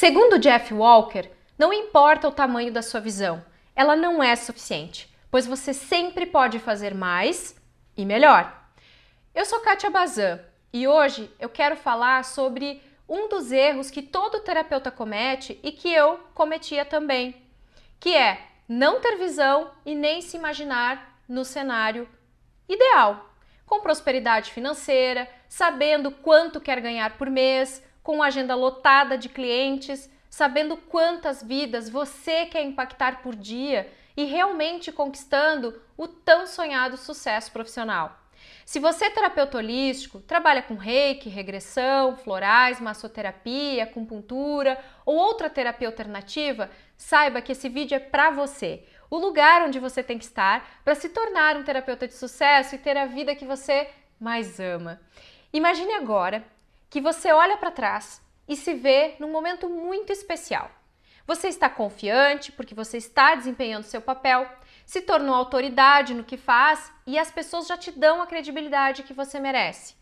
Segundo Jeff Walker, não importa o tamanho da sua visão, ela não é suficiente, pois você sempre pode fazer mais e melhor. Eu sou Kátia Bazan e hoje eu quero falar sobre um dos erros que todo terapeuta comete e que eu cometia também, que é não ter visão e nem se imaginar no cenário ideal, com prosperidade financeira, sabendo quanto quer ganhar por mês, com agenda lotada de clientes, sabendo quantas vidas você quer impactar por dia e realmente conquistando o tão sonhado sucesso profissional. Se você é terapeuta holístico, trabalha com reiki, regressão, florais, massoterapia, acupuntura ou outra terapia alternativa, saiba que esse vídeo é para você. O lugar onde você tem que estar para se tornar um terapeuta de sucesso e ter a vida que você mais ama. Imagine agora que você olha para trás e se vê num momento muito especial. Você está confiante porque você está desempenhando seu papel, se tornou autoridade no que faz e as pessoas já te dão a credibilidade que você merece.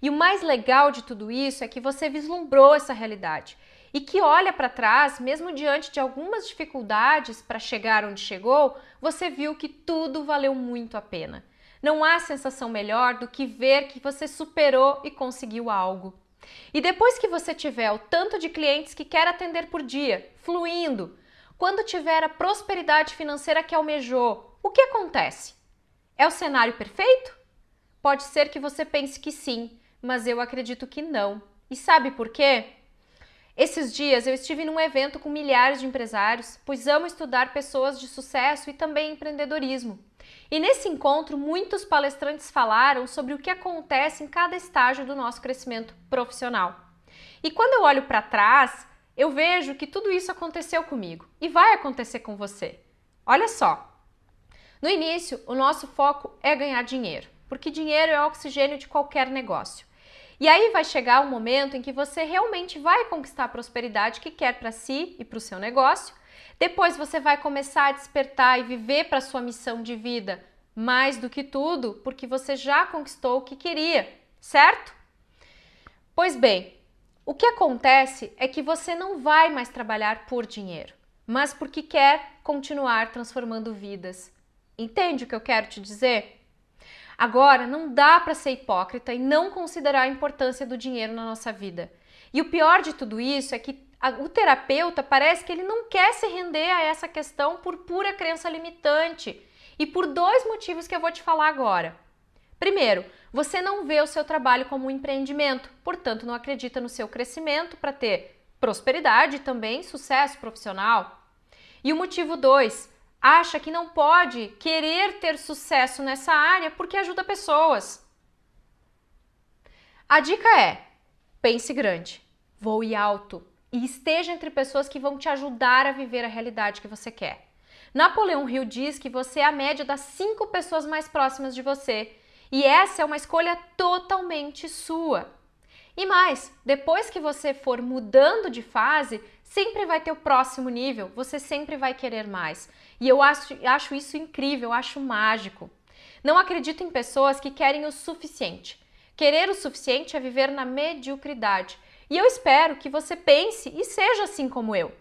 E o mais legal de tudo isso é que você vislumbrou essa realidade e que olha para trás, mesmo diante de algumas dificuldades para chegar onde chegou, você viu que tudo valeu muito a pena. Não há sensação melhor do que ver que você superou e conseguiu algo. E depois que você tiver o tanto de clientes que quer atender por dia, fluindo, quando tiver a prosperidade financeira que almejou, o que acontece? É o cenário perfeito? Pode ser que você pense que sim, mas eu acredito que não. E sabe por quê? Esses dias eu estive num evento com milhares de empresários, pois amo estudar pessoas de sucesso e também empreendedorismo. E nesse encontro, muitos palestrantes falaram sobre o que acontece em cada estágio do nosso crescimento profissional. E quando eu olho para trás, eu vejo que tudo isso aconteceu comigo e vai acontecer com você. Olha só. No início, o nosso foco é ganhar dinheiro, porque dinheiro é o oxigênio de qualquer negócio. E aí vai chegar um momento em que você realmente vai conquistar a prosperidade que quer para si e para o seu negócio, depois você vai começar a despertar e viver para sua missão de vida, mais do que tudo, porque você já conquistou o que queria, certo? Pois bem, o que acontece é que você não vai mais trabalhar por dinheiro, mas porque quer continuar transformando vidas. Entende o que eu quero te dizer? Agora, não dá para ser hipócrita e não considerar a importância do dinheiro na nossa vida. E o pior de tudo isso é que o terapeuta parece que ele não quer se render a essa questão por pura crença limitante e por dois motivos que eu vou te falar agora. Primeiro, você não vê o seu trabalho como um empreendimento, portanto, não acredita no seu crescimento para ter prosperidade e também sucesso profissional. E o motivo dois, acha que não pode querer ter sucesso nessa área porque ajuda pessoas. A dica é: pense grande, voe alto, e esteja entre pessoas que vão te ajudar a viver a realidade que você quer. Napoleão Hill diz que você é a média das cinco pessoas mais próximas de você, e essa é uma escolha totalmente sua. E mais, depois que você for mudando de fase, sempre vai ter o próximo nível, você sempre vai querer mais. E eu acho, acho isso incrível, acho mágico. Não acredito em pessoas que querem o suficiente. Querer o suficiente é viver na mediocridade, e eu espero que você pense e seja assim como eu.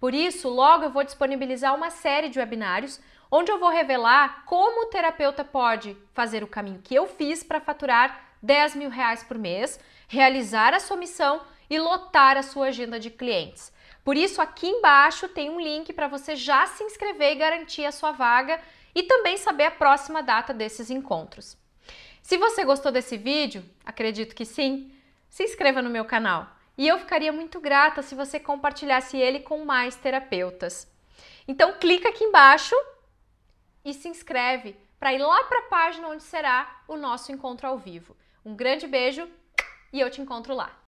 Por isso, logo eu vou disponibilizar uma série de webinários onde eu vou revelar como o terapeuta pode fazer o caminho que eu fiz para faturar 10 mil reais por mês, realizar a sua missão e lotar a sua agenda de clientes. Por isso, aqui embaixo tem um link para você já se inscrever e garantir a sua vaga e também saber a próxima data desses encontros. Se você gostou desse vídeo, acredito que sim, se inscreva no meu canal. E eu ficaria muito grata se você compartilhasse ele com mais terapeutas. Então clica aqui embaixo e se inscreve para ir lá para a página onde será o nosso encontro ao vivo. Um grande beijo e eu te encontro lá.